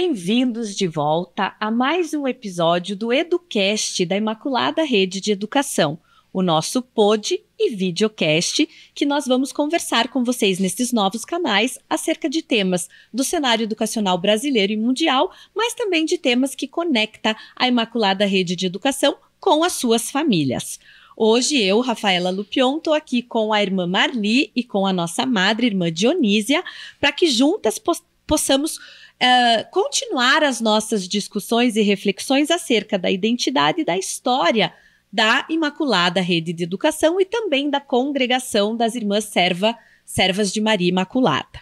Bem-vindos de volta a mais um episódio do Educast da Imaculada Rede de Educação, o nosso pod e videocast que nós vamos conversar com vocês nesses novos canais acerca de temas do cenário educacional brasileiro e mundial, mas também de temas que conecta a Imaculada Rede de Educação com as suas famílias. Hoje eu, Rafaela Lupion, estou aqui com a irmã Marli e com a nossa madre, irmã Dionísia, para que juntas possamos Uh, continuar as nossas discussões e reflexões acerca da identidade e da história da Imaculada Rede de Educação e também da congregação das Irmãs Serva, Servas de Maria Imaculada.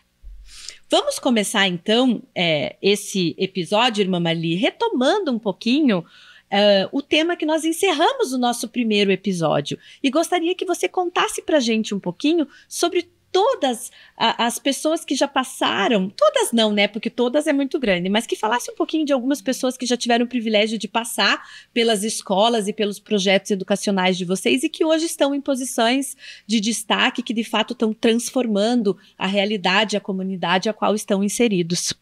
Vamos começar então é, esse episódio, irmã Mali, retomando um pouquinho uh, o tema que nós encerramos o nosso primeiro episódio. E gostaria que você contasse para gente um pouquinho sobre todas as pessoas que já passaram, todas não, né? Porque todas é muito grande, mas que falasse um pouquinho de algumas pessoas que já tiveram o privilégio de passar pelas escolas e pelos projetos educacionais de vocês e que hoje estão em posições de destaque que de fato estão transformando a realidade, a comunidade a qual estão inseridos.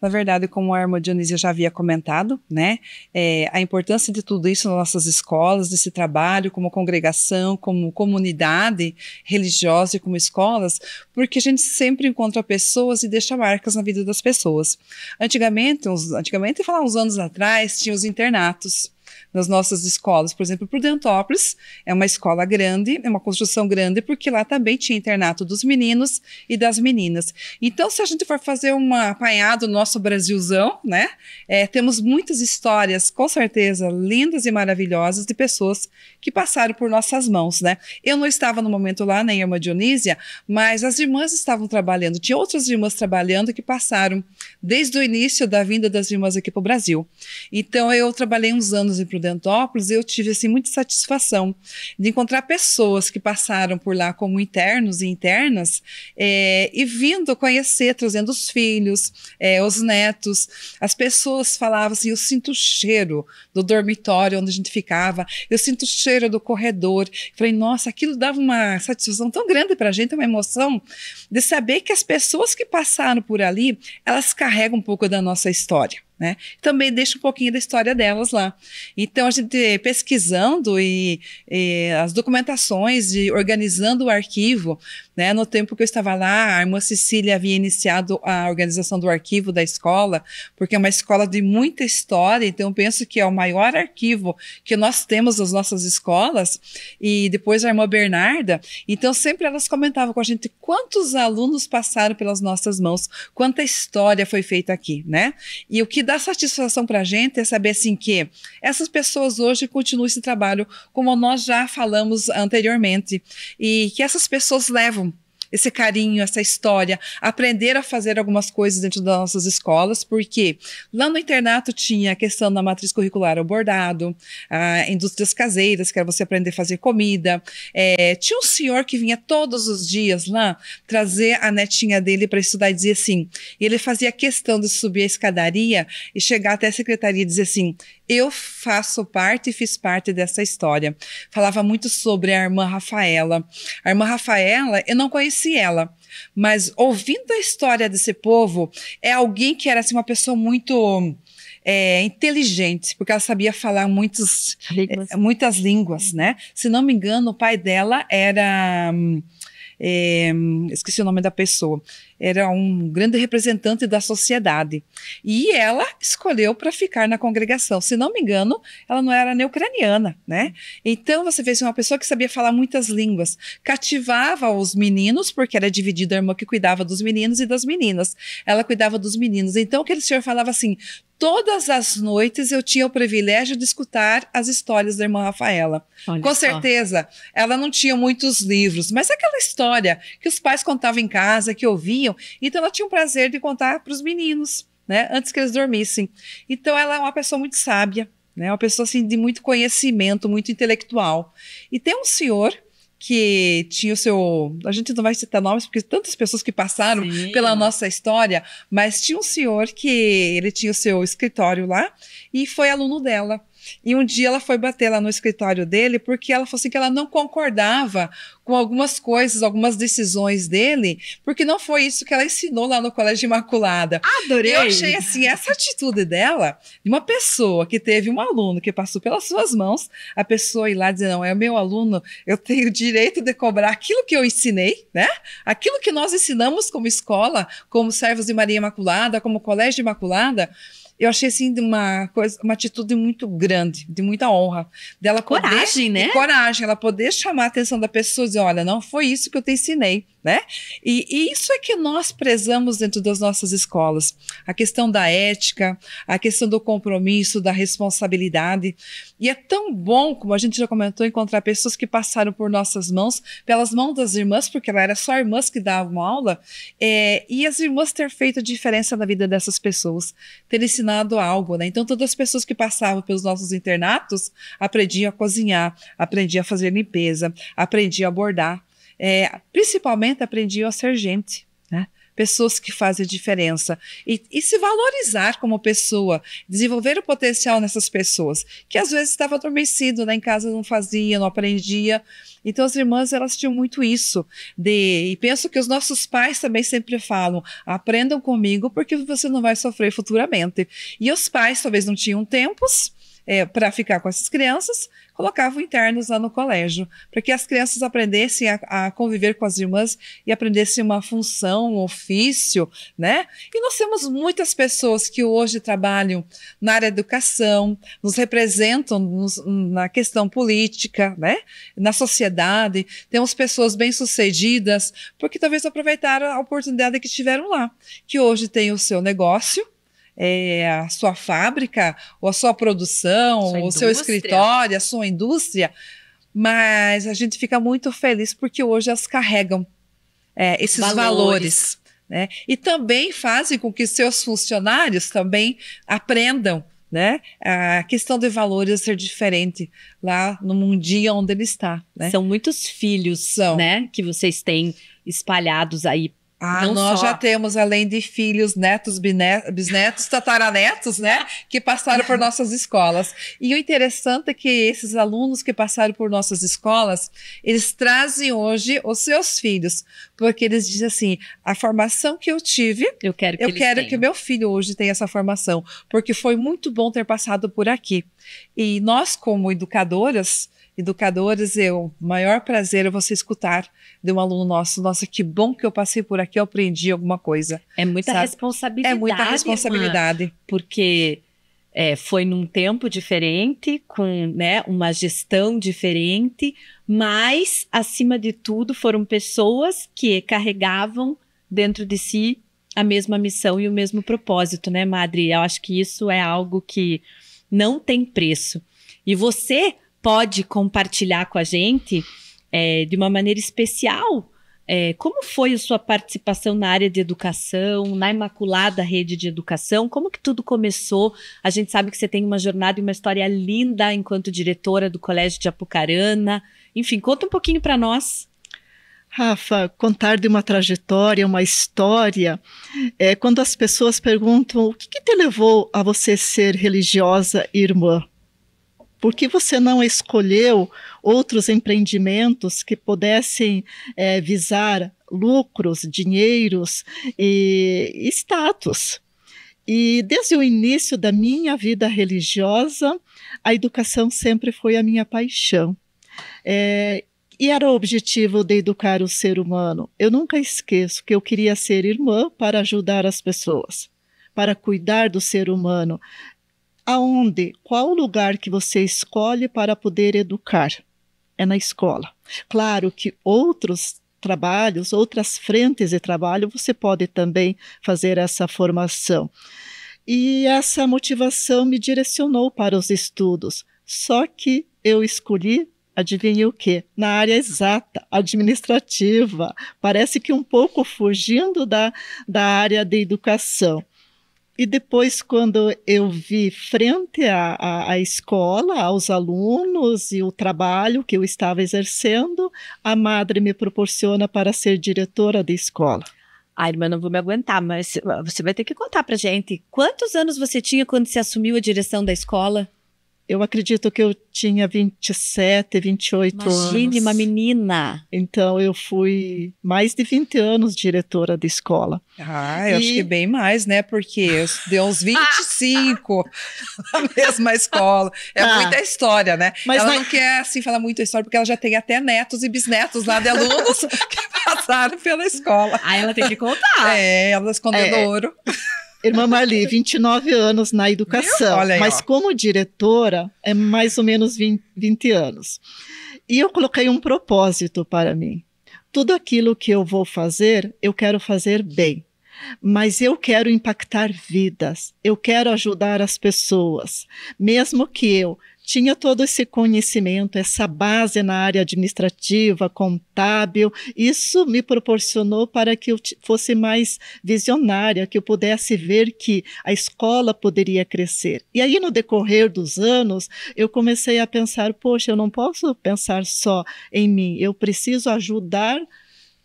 Na verdade, como a Irmã Dionísia já havia comentado, né, é, a importância de tudo isso nas nossas escolas, desse trabalho como congregação, como comunidade religiosa e como escolas, porque a gente sempre encontra pessoas e deixa marcas na vida das pessoas. Antigamente, uns, antigamente, falar uns anos atrás, tinha os internatos nas nossas escolas. Por exemplo, Prudentópolis é uma escola grande, é uma construção grande, porque lá também tinha internato dos meninos e das meninas. Então, se a gente for fazer um apanhado do nosso Brasilzão, né, é, temos muitas histórias, com certeza, lindas e maravilhosas de pessoas que passaram por nossas mãos, né? Eu não estava no momento lá a Irmã Dionísia, mas as irmãs estavam trabalhando, tinha outras irmãs trabalhando que passaram desde o início da vinda das irmãs aqui para o Brasil. Então, eu trabalhei uns anos em Prudentópolis, eu tive assim muita satisfação de encontrar pessoas que passaram por lá como internos e internas é, e vindo conhecer, trazendo os filhos, é, os netos. As pessoas falavam assim: eu sinto o cheiro do dormitório onde a gente ficava, eu sinto o cheiro do corredor. Falei, nossa, aquilo dava uma satisfação tão grande para a gente, uma emoção de saber que as pessoas que passaram por ali elas carregam um pouco da nossa história. Né? Também deixa um pouquinho da história delas lá. Então, a gente eh, pesquisando e, e eh, as documentações, de, organizando o arquivo, né? No tempo que eu estava lá, a irmã Cecília havia iniciado a organização do arquivo da escola, porque é uma escola de muita história, então penso que é o maior arquivo que nós temos nas nossas escolas, e depois a irmã Bernarda. Então sempre elas comentavam com a gente quantos alunos passaram pelas nossas mãos, quanta história foi feita aqui, né? E o que dá satisfação para a gente é saber assim que essas pessoas hoje continuam esse trabalho como nós já falamos anteriormente e que essas pessoas levam esse carinho, essa história, aprender a fazer algumas coisas dentro das nossas escolas, porque lá no internato tinha a questão da matriz curricular, o bordado, a indústrias caseiras, que era você aprender a fazer comida. É, tinha um senhor que vinha todos os dias lá trazer a netinha dele para estudar e dizer assim, e ele fazia questão de subir a escadaria e chegar até a secretaria e dizer assim, eu faço parte e fiz parte dessa história. Falava muito sobre a irmã Rafaela. A irmã Rafaela, eu não conheci ela, mas ouvindo a história desse povo, é alguém que era assim, uma pessoa muito é, inteligente, porque ela sabia falar muitos, línguas. É, muitas línguas, né? Se não me engano, o pai dela era. Hum, é, esqueci o nome da pessoa, era um grande representante da sociedade. E ela escolheu para ficar na congregação. Se não me engano, ela não era nem ucraniana, né? Então você fez assim, uma pessoa que sabia falar muitas línguas, cativava os meninos, porque era dividida a irmã que cuidava dos meninos e das meninas. Ela cuidava dos meninos. Então aquele senhor falava assim: Todas as noites eu tinha o privilégio de escutar as histórias da irmã Rafaela. Olha Com só. certeza, ela não tinha muitos livros, mas aquela história história que os pais contavam em casa, que ouviam. Então ela tinha o prazer de contar para os meninos, né? Antes que eles dormissem. Então ela é uma pessoa muito sábia, né? Uma pessoa assim de muito conhecimento, muito intelectual. E tem um senhor que tinha o seu. A gente não vai citar nomes, porque tantas pessoas que passaram Sim. pela nossa história, mas tinha um senhor que ele tinha o seu escritório lá e foi aluno dela. E um dia ela foi bater lá no escritório dele porque ela falou assim que ela não concordava com algumas coisas, algumas decisões dele, porque não foi isso que ela ensinou lá no Colégio Imaculada. Adorei! Eu achei assim, essa atitude dela, de uma pessoa que teve um aluno que passou pelas suas mãos, a pessoa ir lá dizer, não, é o meu aluno, eu tenho o direito de cobrar aquilo que eu ensinei, né? Aquilo que nós ensinamos como escola, como servos de Maria Imaculada, como Colégio Imaculada, eu achei assim de uma coisa, uma atitude muito grande, de muita honra. Dela coragem, poder, né? De coragem, ela poder chamar a atenção da pessoa e dizer, olha, não foi isso que eu te ensinei né? E, e, isso é que nós prezamos dentro das nossas escolas. A questão da ética, a questão do compromisso, da responsabilidade. E é tão bom, como a gente já comentou, encontrar pessoas que passaram por nossas mãos, pelas mãos das irmãs, porque ela era só irmãs que davam aula, é, e as irmãs ter feito a diferença na vida dessas pessoas, ter ensinado algo, né? Então, todas as pessoas que passavam pelos nossos internatos aprendiam a cozinhar, aprendiam a fazer limpeza, aprendiam a bordar, é, principalmente aprendi a ser gente, né? Pessoas que fazem diferença e, e, se valorizar como pessoa, desenvolver o potencial nessas pessoas que às vezes estava adormecido, lá né? em casa não fazia, não aprendia. Então as irmãs elas tinham muito isso de e penso que os nossos pais também sempre falam aprendam comigo porque você não vai sofrer futuramente. E os pais talvez não tinham tempos é, para ficar com essas crianças, colocavam internos lá no colégio, para que as crianças aprendessem a, a, conviver com as irmãs e aprendessem uma função, um ofício, né? E nós temos muitas pessoas que hoje trabalham na área da educação, nos representam nos, na questão política, né? Na sociedade, temos pessoas bem-sucedidas, porque talvez aproveitaram a oportunidade que tiveram lá, que hoje tem o seu negócio, é, a sua fábrica, ou a sua produção, sua ou o seu escritório, a sua indústria, mas a gente fica muito feliz porque hoje elas carregam é, esses valores. valores né? E também fazem com que seus funcionários também aprendam né? A questão de valores ser diferente lá no mundinho onde ele está. Né? São muitos filhos, São. né? Que vocês têm espalhados aí ah, então, nós só. já temos, além de filhos, netos, bisnetos, tataranetos, né? Que passaram por nossas escolas. E o interessante é que esses alunos que passaram por nossas escolas, eles trazem hoje os seus filhos. Porque eles dizem assim: a formação que eu tive, eu quero que, eu quero que meu filho hoje tenha essa formação. Porque foi muito bom ter passado por aqui. E nós, como educadoras, educadores, é o maior prazer é você escutar de um aluno nosso, nossa, que bom que eu passei por aqui, eu aprendi alguma coisa. É muita sabe? responsabilidade. É muita responsabilidade. Irmã, porque é, foi num tempo diferente, com né, uma gestão diferente, mas, acima de tudo, foram pessoas que carregavam dentro de si a mesma missão e o mesmo propósito, né, Madre? Eu acho que isso é algo que não tem preço. E você pode compartilhar com a gente é, de uma maneira especial. É, como foi a sua participação na área de educação, na Imaculada Rede de Educação? Como que tudo começou? A gente sabe que você tem uma jornada e uma história linda enquanto diretora do Colégio de Apucarana. Enfim, conta um pouquinho para nós. Rafa, contar de uma trajetória, uma história, é, quando as pessoas perguntam o que, que te levou a você ser religiosa, irmã? Por que você não escolheu outros empreendimentos que pudessem é, visar lucros, dinheiros e status? E desde o início da minha vida religiosa, a educação sempre foi a minha paixão. É, e era o objetivo de educar o ser humano. Eu nunca esqueço que eu queria ser irmã para ajudar as pessoas, para cuidar do ser humano, aonde, qual o lugar que você escolhe para poder educar? É na escola. Claro que outros trabalhos, outras frentes de trabalho, você pode também fazer essa formação. E essa motivação me direcionou para os estudos. Só que eu escolhi, adivinhe o quê? Na área exata, administrativa. Parece que um pouco fugindo da, da área de educação. E depois, quando eu vi frente à, à, à, escola, aos alunos e o trabalho que eu estava exercendo, a madre me proporciona para ser diretora da escola. Ai, ah, irmã, não vou me aguentar, mas você vai ter que contar para gente. Quantos anos você tinha quando se assumiu a direção da escola? eu acredito que eu tinha 27, 28 Imagine, anos. Imagine, uma menina! Então, eu fui mais de 20 anos diretora da escola. Ah, eu e... acho que bem mais, né? Porque deu uns 25 na mesma escola. É ah, muita história, né? Mas ela na... não quer, assim, falar muita história, porque ela já tem até netos e bisnetos lá de alunos que passaram pela escola. Ah, ela tem que contar! É, ela escondendo é. ouro. Irmã Marli, 29 anos na educação, Olha aí, mas ó. como diretora é mais ou menos 20, 20 anos. E eu coloquei um propósito para mim. Tudo aquilo que eu vou fazer, eu quero fazer bem mas eu quero impactar vidas, eu quero ajudar as pessoas, mesmo que eu tinha todo esse conhecimento, essa base na área administrativa, contábil. Isso me proporcionou para que eu fosse mais visionária, que eu pudesse ver que a escola poderia crescer. E aí, no decorrer dos anos, eu comecei a pensar: poxa, eu não posso pensar só em mim, eu preciso ajudar.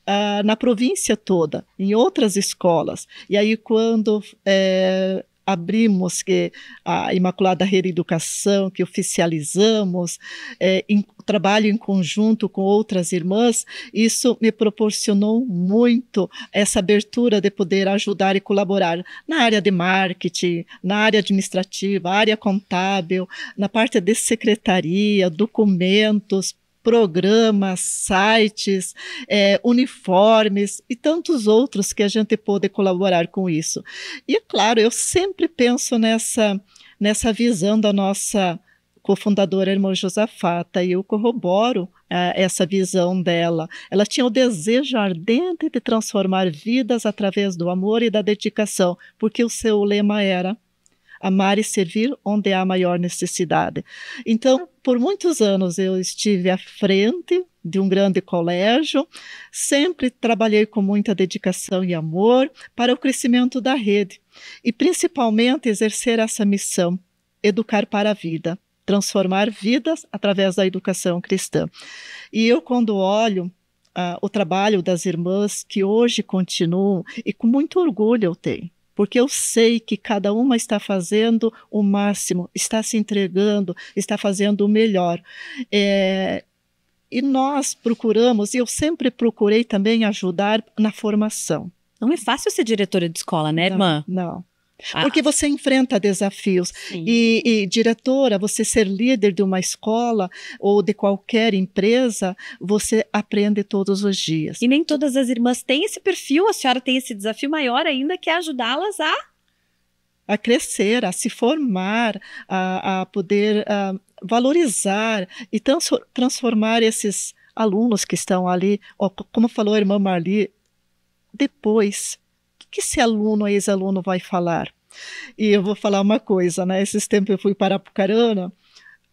Uh, na província toda, em outras escolas. E aí, quando é, abrimos que a Imaculada Rede Educação, que oficializamos é, em, trabalho em conjunto com outras irmãs, isso me proporcionou muito essa abertura de poder ajudar e colaborar na área de marketing, na área administrativa, área contábil, na parte de secretaria, documentos, programas, sites, é, uniformes e tantos outros que a gente pôde colaborar com isso. E, é claro, eu sempre penso nessa, nessa visão da nossa cofundadora Irmã Josafata, e eu corroboro é, essa visão dela. Ela tinha o desejo ardente de transformar vidas através do amor e da dedicação, porque o seu lema era amar e servir onde há maior necessidade. Então, por muitos anos eu estive à frente de um grande colégio, sempre trabalhei com muita dedicação e amor para o crescimento da rede e principalmente exercer essa missão, educar para a vida, transformar vidas através da educação cristã. E eu quando olho ah, o trabalho das irmãs que hoje continuam e com muito orgulho eu tenho porque eu sei que cada uma está fazendo o máximo, está se entregando, está fazendo o melhor. É, e nós procuramos, e eu sempre procurei também ajudar na formação. Não é fácil ser diretora de escola, né, irmã? Não. não. Ah. Porque você enfrenta desafios. E, e, diretora, você ser líder de uma escola ou de qualquer empresa, você aprende todos os dias. E nem todas as irmãs têm esse perfil, a senhora tem esse desafio maior ainda que é ajudá-las a a crescer, a se formar, a, a poder a valorizar e transformar esses alunos que estão ali, como falou a irmã Marli, depois que esse aluno, ex-aluno, vai falar? E eu vou falar uma coisa, né? Esses tempos eu fui para Apucarana.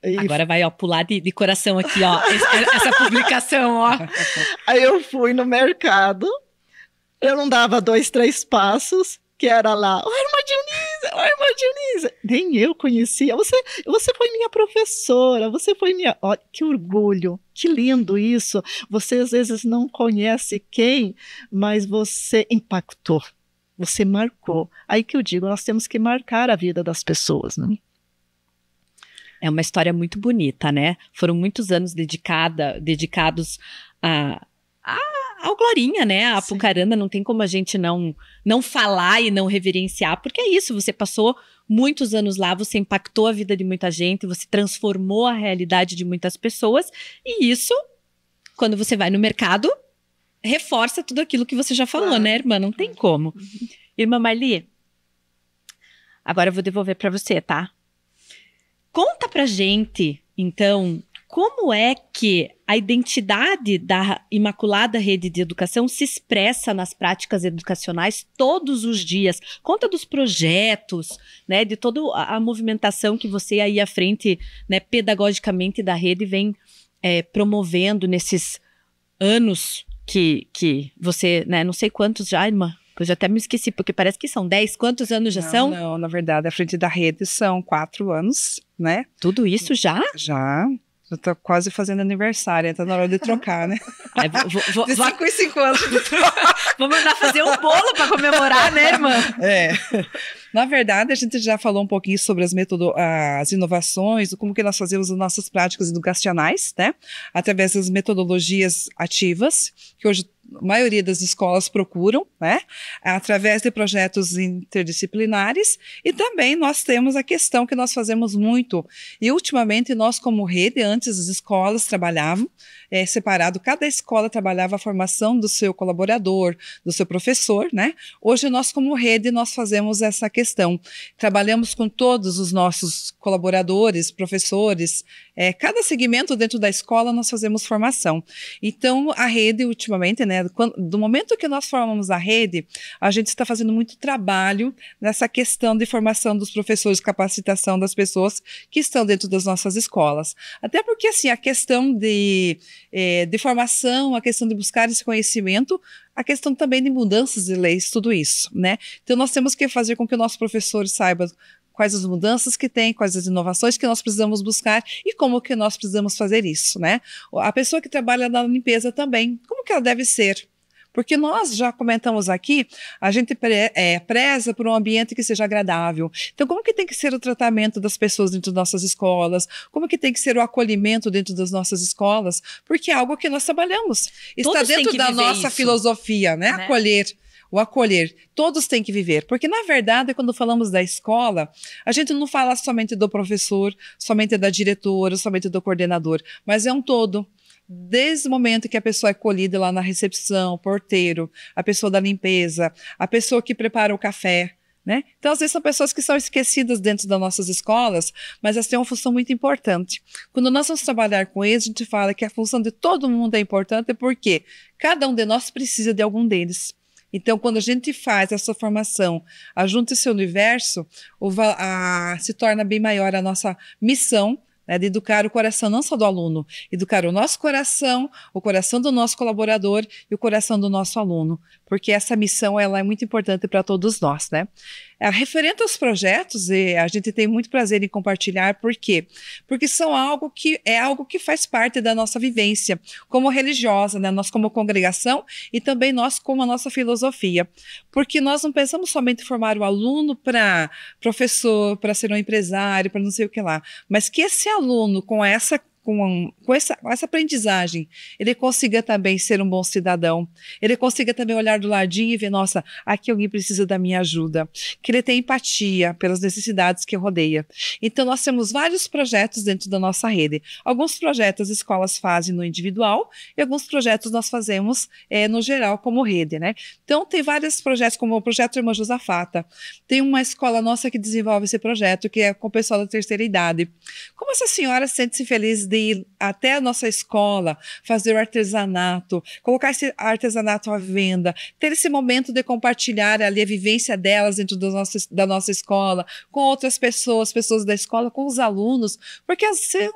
E... Agora vai, ó, pular de, de coração aqui, ó, é, essa, publicação, ó. Aí eu fui no mercado, eu não dava dois, três passos, que era lá, oh, irmã Dionísia, oh, irmã Dionísia. Nem eu conhecia. Você, você foi minha professora, você foi minha. Oh, que orgulho, que lindo isso. Você às vezes não conhece quem, mas você impactou. Você marcou. Aí que eu digo, nós temos que marcar a vida das pessoas, né? É uma história muito bonita, né? Foram muitos anos dedicada, dedicados a, a ao Glorinha, né? A Apucarana, não tem como a gente não não falar e não reverenciar, porque é isso, você passou muitos anos lá, você impactou a vida de muita gente, você transformou a realidade de muitas pessoas, e isso quando você vai no mercado, reforça tudo aquilo que você já falou, claro. né, irmã? Não tem como. Uhum. Irmã Marli, agora eu vou devolver para você, tá? Conta pra gente, então, como é que a identidade da Imaculada Rede de Educação se expressa nas práticas educacionais todos os dias? Conta dos projetos, né, de toda a movimentação que você aí à frente, né, pedagogicamente da rede vem é, promovendo nesses anos que, que você, né, não sei quantos já, irmã, eu já até me esqueci, porque parece que são 10, quantos anos já não, são? Não, na verdade, a frente da rede são quatro anos, né? Tudo isso já? Já. Eu tô quase fazendo aniversário, tá na hora de trocar, né? É, vou, vou, de 5 em 5 anos. vou mandar fazer um bolo para comemorar, né, irmã? É. Na verdade, a gente já falou um pouquinho sobre as, metodo as inovações, como que nós fazemos as nossas práticas educacionais, né? Através das metodologias ativas, que hoje a maioria das escolas procuram, né? Através de projetos interdisciplinares. E também nós temos a questão que nós fazemos muito. E ultimamente, nós, como rede, antes as escolas trabalhavam é, separado. Cada escola trabalhava a formação do seu colaborador, do seu professor, né? Hoje nós, como rede, nós fazemos essa questão. Trabalhamos com todos os nossos colaboradores, professores, é, cada segmento dentro da escola nós fazemos formação. Então, a rede, ultimamente, né, quando, do momento que nós formamos a rede, a gente está fazendo muito trabalho nessa questão de formação dos professores, capacitação das pessoas que estão dentro das nossas escolas. Até porque, assim, a questão de é, de formação, a questão de buscar esse conhecimento, a questão também de mudanças de leis, tudo isso, né? Então nós temos que fazer com que os nossos professores saibam quais as mudanças que tem, quais as inovações que nós precisamos buscar e como que nós precisamos fazer isso, né? A pessoa que trabalha na limpeza também, como que ela deve ser? Porque nós já comentamos aqui, a gente pre, é, preza por um ambiente que seja agradável. Então, como que tem que ser o tratamento das pessoas dentro das nossas escolas? Como que tem que ser o acolhimento dentro das nossas escolas? Porque é algo que nós trabalhamos. Está Todos dentro da nossa isso. filosofia, né? né? Acolher o acolher. Todos têm que viver, porque na verdade, quando falamos da escola, a gente não fala somente do professor, somente da diretora, somente do coordenador, mas é um todo desde o momento que a pessoa é colhida lá na recepção, porteiro, a pessoa da limpeza, a pessoa que prepara o café. Né? Então, às vezes, são pessoas que são esquecidas dentro das nossas escolas, mas elas têm uma função muito importante. Quando nós vamos trabalhar com eles, a gente fala que a função de todo mundo é importante porque cada um de nós precisa de algum deles. Então, quando a gente faz essa formação, ajunta esse universo, a, se torna bem maior a nossa missão né, de educar o coração não só do aluno, educar o nosso coração, o coração do nosso colaborador e o coração do nosso aluno, porque essa missão ela é muito importante para todos nós, né? É, referente aos projetos, e a gente tem muito prazer em compartilhar, por quê? Porque são algo que é algo que faz parte da nossa vivência como religiosa, né? Nós como congregação e também nós como a nossa filosofia. Porque nós não pensamos somente em formar o aluno para professor, para ser um empresário, para não sei o que lá, mas que esse aluno com essa com, com, essa, com essa aprendizagem, ele consiga também ser um bom cidadão, ele consiga também olhar do ladinho e ver, nossa, aqui alguém precisa da minha ajuda, que ele tenha empatia pelas necessidades que rodeia. Então, nós temos vários projetos dentro da nossa rede. Alguns projetos escolas fazem no individual e alguns projetos nós fazemos é, no geral como rede, né? Então, tem vários projetos, como o projeto Irmã Josafata. Tem uma escola nossa que desenvolve esse projeto, que é com o pessoal da terceira idade. Como essa senhora sente-se feliz de ir até a nossa escola, fazer o artesanato, colocar esse artesanato à venda, ter esse momento de compartilhar ali a vivência delas dentro do nosso, da nossa escola, com outras pessoas, pessoas da escola, com os alunos, porque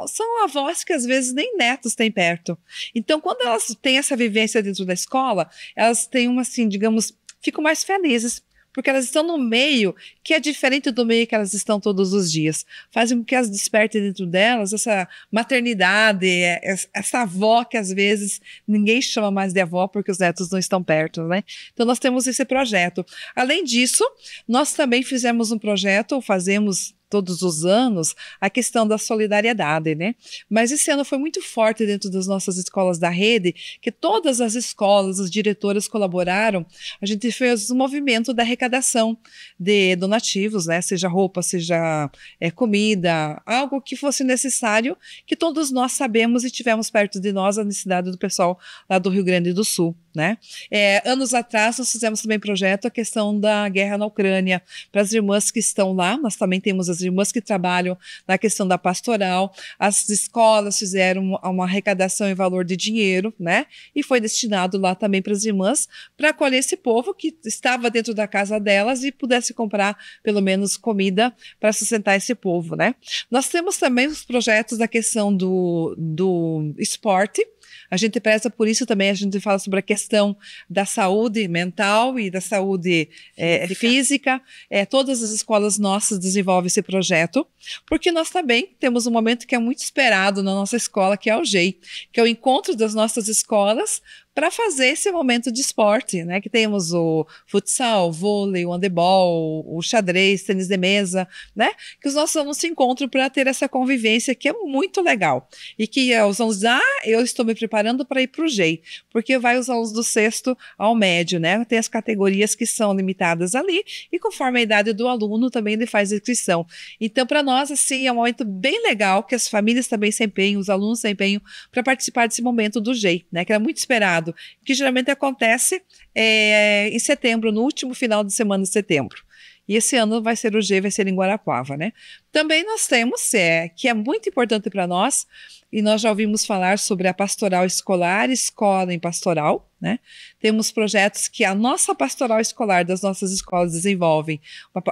são avós que às vezes nem netos têm perto. Então, quando elas têm essa vivência dentro da escola, elas têm uma, assim, digamos, ficam mais felizes porque elas estão no meio que é diferente do meio que elas estão todos os dias. Fazem com que elas despertem dentro delas essa maternidade, é, essa avó que às vezes ninguém chama mais de avó porque os netos não estão perto, né? Então nós temos esse projeto. Além disso, nós também fizemos um projeto, ou fazemos todos os anos a questão da solidariedade, né? Mas esse ano foi muito forte dentro das nossas escolas da rede, que todas as escolas, as diretoras colaboraram. A gente fez o um movimento da arrecadação de donativos, né? Seja roupa, seja é, comida, algo que fosse necessário, que todos nós sabemos e tivemos perto de nós a necessidade do pessoal lá do Rio Grande do Sul. Né? É, anos atrás, nós fizemos também projeto a questão da guerra na Ucrânia, para as irmãs que estão lá, nós também temos as irmãs que trabalham na questão da pastoral, as escolas fizeram uma arrecadação em valor de dinheiro, né? E foi destinado lá também para as irmãs, para acolher esse povo que estava dentro da casa delas e pudesse comprar pelo menos comida para sustentar esse povo, né? Nós temos também os projetos da questão do, do esporte, a gente preza por isso também, a gente fala sobre a questão da saúde mental e da saúde é, física. É, todas as escolas nossas desenvolvem esse projeto, porque nós também temos um momento que é muito esperado na nossa escola, que é o GEI, que é o encontro das nossas escolas para fazer esse momento de esporte, né? Que temos o futsal, o vôlei, o handebol, o xadrez, tênis de mesa, né? Que os nossos alunos se encontram para ter essa convivência que é muito legal. E que os alunos, ah, eu estou me preparando para ir para o GEI, porque vai os alunos do sexto ao médio, né? Tem as categorias que são limitadas ali e conforme a idade do aluno também ele faz inscrição. Então, para nós, assim, é um momento bem legal que as famílias também se empenham, os alunos se empenham para participar desse momento do GEI, né? Que era muito esperado que geralmente acontece é, em setembro, no último final de semana de setembro. E esse ano vai ser o G, vai ser em Guarapuava, né? Também nós temos, é, que é muito importante para nós, e nós já ouvimos falar sobre a pastoral escolar, escola em pastoral, né? Temos projetos que a nossa pastoral escolar das nossas escolas desenvolvem,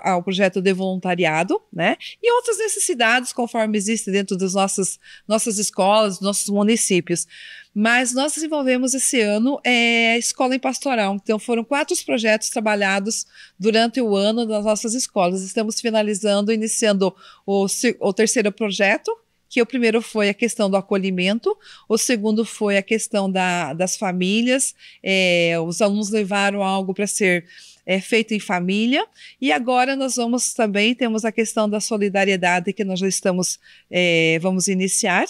ah, o projeto de voluntariado, né? E outras necessidades conforme existe dentro das nossas, nossas escolas, nossos municípios. Mas nós desenvolvemos esse ano é, escola em pastoral. Então foram quatro projetos trabalhados durante o ano nas nossas escolas. Estamos finalizando, iniciando o, o terceiro projeto, que o primeiro foi a questão do acolhimento, o segundo foi a questão da, das famílias, é, os alunos levaram algo para ser é, feito em família. E agora nós vamos também temos a questão da solidariedade que nós já estamos é, vamos iniciar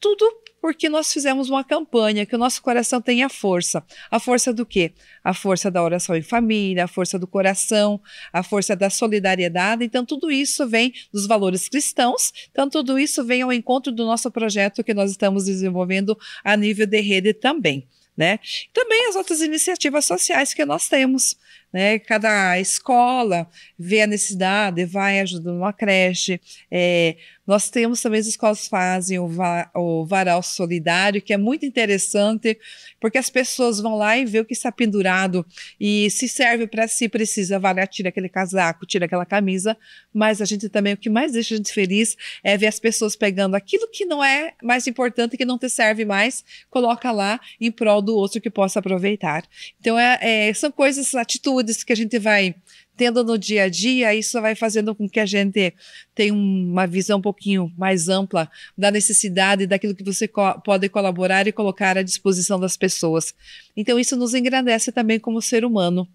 tudo porque nós fizemos uma campanha que o nosso coração tenha força. A força do quê? A força da oração em família, a força do coração, a força da solidariedade. Então, tudo isso vem dos valores cristãos. Então, tudo isso vem ao encontro do nosso projeto que nós estamos desenvolvendo a nível de rede também. Né? Também as outras iniciativas sociais que nós temos. Né? Cada escola vê a necessidade, vai ajudando uma creche. É, nós temos também as escolas fazem o, va o, varal solidário, que é muito interessante, porque as pessoas vão lá e vê o que está pendurado e se serve para si, precisa, vai lá, ah, tira aquele casaco, tira aquela camisa, mas a gente também, o que mais deixa a gente feliz é ver as pessoas pegando aquilo que não é mais importante, que não te serve mais, coloca lá em prol do outro que possa aproveitar. Então, é, é são coisas, atitudes atitudes que a gente vai tendo no dia a dia, isso vai fazendo com que a gente tenha uma visão um pouquinho mais ampla da necessidade daquilo que você co pode colaborar e colocar à disposição das pessoas. Então, isso nos engrandece também como ser humano.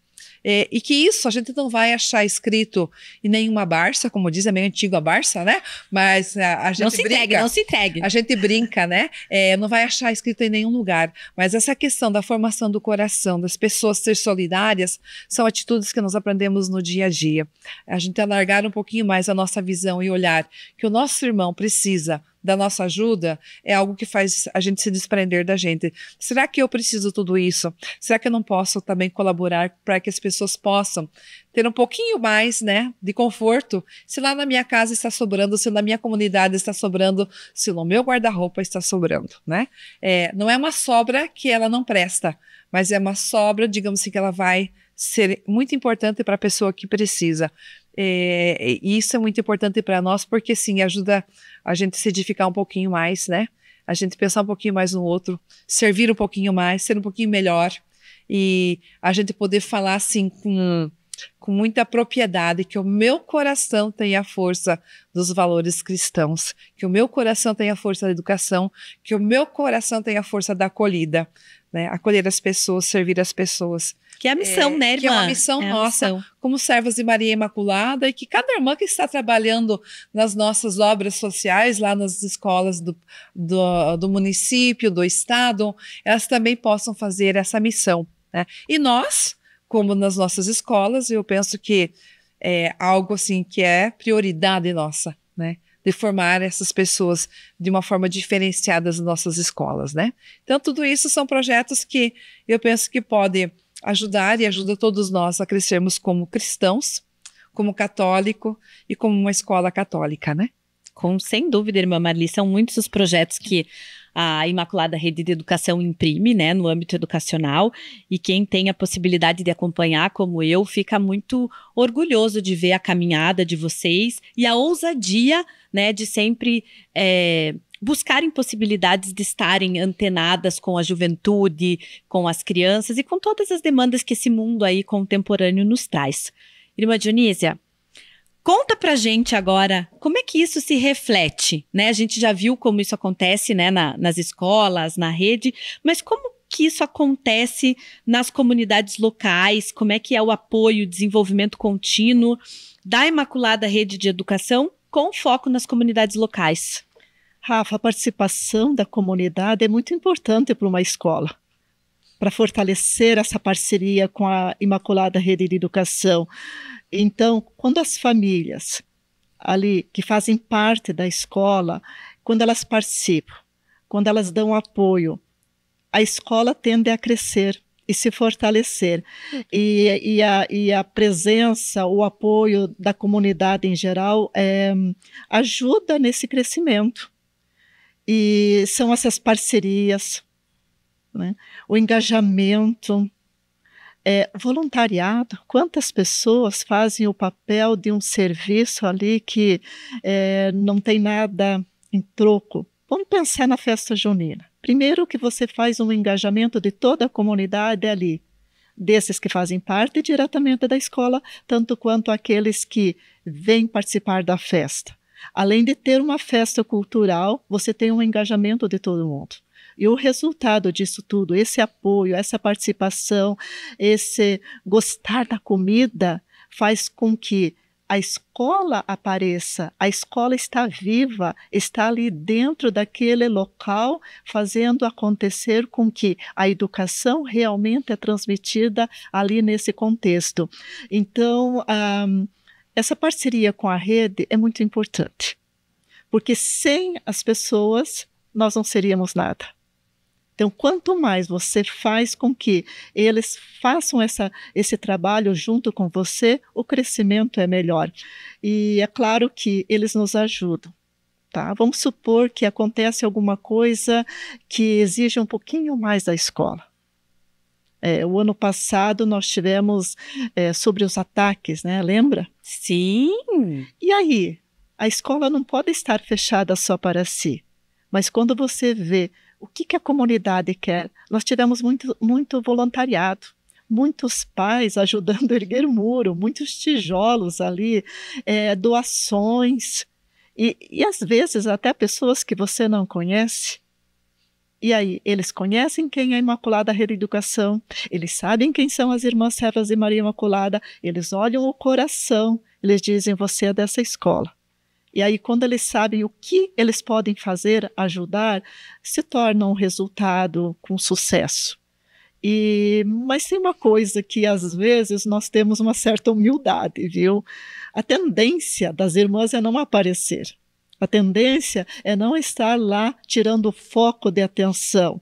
É, e que isso a gente não vai achar escrito em nenhuma Barça, como diz, é meio antigo a Barça, né? Mas a, a gente. Não se brinca, entregue, não se entregue. A gente brinca, né? É, não vai achar escrito em nenhum lugar. Mas essa questão da formação do coração, das pessoas ser solidárias, são atitudes que nós aprendemos no dia a dia. A gente alargar um pouquinho mais a nossa visão e olhar que o nosso irmão precisa da nossa ajuda é algo que faz a gente se desprender da gente. Será que eu preciso tudo isso? Será que eu não posso também colaborar para que as pessoas possam ter um pouquinho mais, né, de conforto? Se lá na minha casa está sobrando, se na minha comunidade está sobrando, se no meu guarda-roupa está sobrando, né? É, não é uma sobra que ela não presta, mas é uma sobra, digamos assim, que ela vai ser muito importante para a pessoa que precisa. É, isso é muito importante para nós, porque sim, ajuda a gente se edificar um pouquinho mais, né? A gente pensar um pouquinho mais no outro, servir um pouquinho mais, ser um pouquinho melhor e a gente poder falar assim com, com muita propriedade que o meu coração tem a força dos valores cristãos, que o meu coração tem a força da educação, que o meu coração tem a força da acolhida, né? Acolher as pessoas, servir as pessoas. Que é a missão, é, né, irmã? Que é uma missão é nossa, missão. como servas de Maria Imaculada, e que cada irmã que está trabalhando nas nossas obras sociais, lá nas escolas do, do, do município, do estado, elas também possam fazer essa missão. Né? E nós, como nas nossas escolas, eu penso que é algo assim que é prioridade nossa, né? de formar essas pessoas de uma forma diferenciada nas nossas escolas, né? Então, tudo isso são projetos que eu penso que podem ajudar e ajuda todos nós a crescermos como cristãos, como católico e como uma escola católica, né? Com, sem dúvida, irmã Marli, são muitos os projetos que a Imaculada Rede de Educação imprime, né, no âmbito educacional, e quem tem a possibilidade de acompanhar, como eu, fica muito orgulhoso de ver a caminhada de vocês e a ousadia, né, de sempre é, buscarem possibilidades de estarem antenadas com a juventude, com as crianças e com todas as demandas que esse mundo aí contemporâneo nos traz. Irmã Dionísia, Conta pra gente agora como é que isso se reflete, né? A gente já viu como isso acontece, né, na, nas escolas, na rede, mas como que isso acontece nas comunidades locais? Como é que é o apoio, o desenvolvimento contínuo da Imaculada Rede de Educação com foco nas comunidades locais? Rafa, a participação da comunidade é muito importante para uma escola, para fortalecer essa parceria com a Imaculada Rede de Educação. Então, quando as famílias ali que fazem parte da escola, quando elas participam, quando elas dão apoio, a escola tende a crescer e se fortalecer. Uhum. E, e, a, e a presença, o apoio da comunidade em geral é, ajuda nesse crescimento. E são essas parcerias, né? o engajamento, é, voluntariado. Quantas pessoas fazem o papel de um serviço ali que é, não tem nada em troco? Vamos pensar na festa junina. Primeiro que você faz um engajamento de toda a comunidade ali, desses que fazem parte diretamente da escola, tanto quanto aqueles que vêm participar da festa. Além de ter uma festa cultural, você tem um engajamento de todo mundo. E o resultado disso tudo, esse apoio, essa participação, esse gostar da comida, faz com que a escola apareça, a escola está viva, está ali dentro daquele local, fazendo acontecer com que a educação realmente é transmitida ali nesse contexto. Então, um, ah, essa parceria com a rede é muito importante, porque sem as pessoas nós não seríamos nada. Então, quanto mais você faz com que eles façam essa, esse trabalho junto com você, o crescimento é melhor. E é claro que eles nos ajudam. Tá? Vamos supor que acontece alguma coisa que exige um pouquinho mais da escola. É, o ano passado nós tivemos é, sobre os ataques, né? Lembra? Sim. E aí? A escola não pode estar fechada só para si. Mas quando você vê o que, que a comunidade quer, nós tivemos muito, muito voluntariado muitos pais ajudando a erguer muro, muitos tijolos ali, é, doações. E, e às vezes até pessoas que você não conhece e aí, eles conhecem quem é a Imaculada Reeducação, eles sabem quem são as irmãs servas de Maria Imaculada, eles olham o coração, eles dizem: você é dessa escola. E aí, quando eles sabem o que eles podem fazer, ajudar, se torna um resultado com sucesso. E, mas tem uma coisa que às vezes nós temos uma certa humildade, viu? A tendência das irmãs é não aparecer. A tendência é não estar lá tirando o foco de atenção.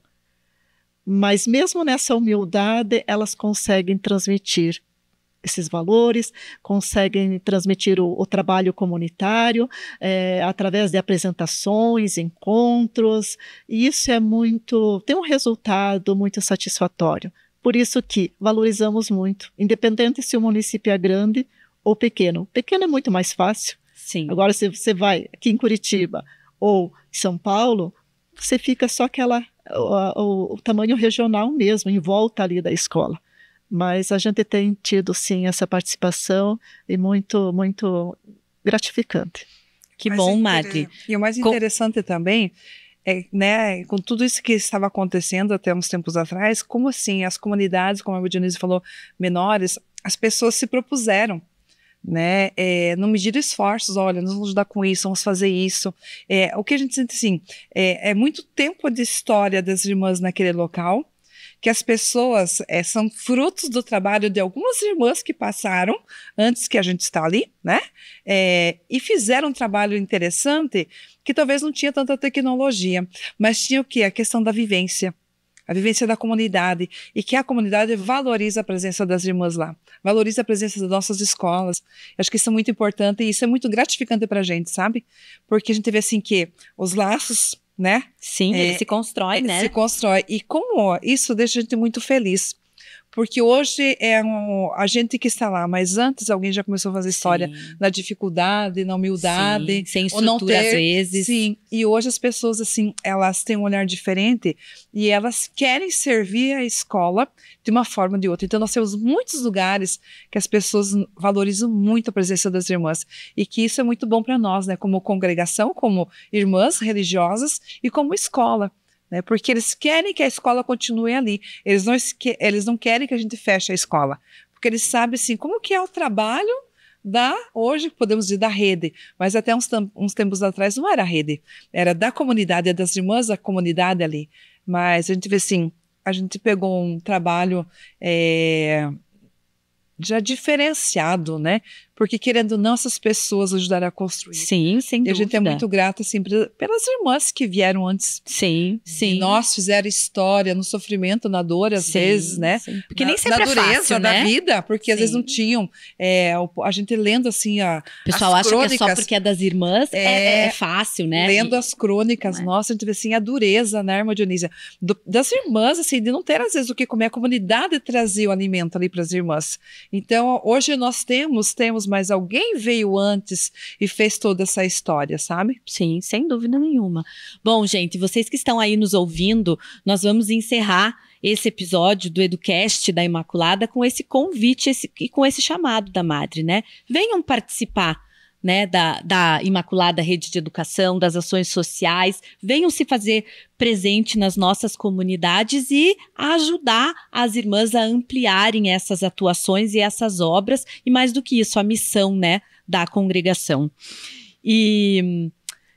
Mas, mesmo nessa humildade, elas conseguem transmitir esses valores, conseguem transmitir o, o trabalho comunitário é, através de apresentações, encontros, e isso é muito, tem um resultado muito satisfatório. Por isso que valorizamos muito, independente se o município é grande ou pequeno. Pequeno é muito mais fácil, Sim. Agora, se você vai aqui em Curitiba ou São Paulo, você fica só aquela o, o, o, tamanho regional mesmo, em volta ali da escola. Mas a gente tem tido sim essa participação e muito, muito gratificante. Que bom, inter... Madre. E o mais interessante com... também é, né, com tudo isso que estava acontecendo até uns tempos atrás, como assim as comunidades, como a Dionísio falou, menores, as pessoas se propuseram né? É, não medir esforços, olha, nós vamos ajudar com isso, vamos fazer isso. É, o que a gente sente assim, é, é muito tempo de história das irmãs naquele local, que as pessoas é, são frutos do trabalho de algumas irmãs que passaram antes que a gente está ali, né? É, e fizeram um trabalho interessante que talvez não tinha tanta tecnologia, mas tinha o que? A questão da vivência a vivência da comunidade e que a comunidade valoriza a presença das irmãs lá, valoriza a presença das nossas escolas. Eu acho que isso é muito importante e isso é muito gratificante para a gente, sabe? Porque a gente vê assim que os laços, né? Sim, é, ele se constrói, né? Se constrói e como isso deixa a gente muito feliz. Porque hoje é um, a gente que está lá, mas antes alguém já começou a fazer história sim. na dificuldade, na humildade. Sim, sem estrutura ou não ter, às vezes. Sim, e hoje as pessoas, assim, elas têm um olhar diferente e elas querem servir a escola de uma forma ou de outra. Então nós temos muitos lugares que as pessoas valorizam muito a presença das irmãs e que isso é muito bom para nós, né? Como congregação, como irmãs religiosas e como escola né? Porque eles querem que a escola continue ali. Eles não, eles não querem que a gente feche a escola, porque eles sabem assim como que é o trabalho da hoje podemos dizer da rede, mas até uns, uns tempos atrás não era rede, era da comunidade, é das irmãs da comunidade ali. Mas a gente vê assim, a gente pegou um trabalho é, já diferenciado, né? porque querendo ou não, essas pessoas ajudaram a construir. Sim, sem dúvida. E a gente é muito grata assim, pelas irmãs que vieram antes. Sim, sim. nós fizeram história no sofrimento, na dor, às sim, vezes, né? Sim. Porque na, nem sempre na dureza é fácil, né? da vida, porque sim. às vezes não tinham. É, a gente lendo assim a. O pessoal as acha que é só porque é das irmãs é é, é, é fácil, né? Lendo as crônicas, é. nossa, a gente vê assim a dureza, né, irmã Dionísia? Do, das irmãs, assim, de não ter às vezes o que comer, a comunidade trazia o alimento ali para as irmãs. Então, hoje nós temos, temos mas alguém veio antes e fez toda essa história, sabe? Sim, sem dúvida nenhuma. Bom, gente, vocês que estão aí nos ouvindo, nós vamos encerrar esse episódio do Educast da Imaculada com esse convite e com esse chamado da madre, né? Venham participar né, da, da Imaculada Rede de Educação, das ações sociais, venham se fazer presente nas nossas comunidades e ajudar as irmãs a ampliarem essas atuações e essas obras, e mais do que isso, a missão né, da congregação. E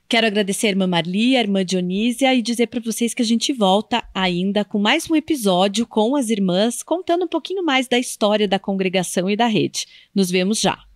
quero agradecer a irmã Marli, a irmã Dionísia e dizer para vocês que a gente volta ainda com mais um episódio com as irmãs, contando um pouquinho mais da história da congregação e da rede. Nos vemos já!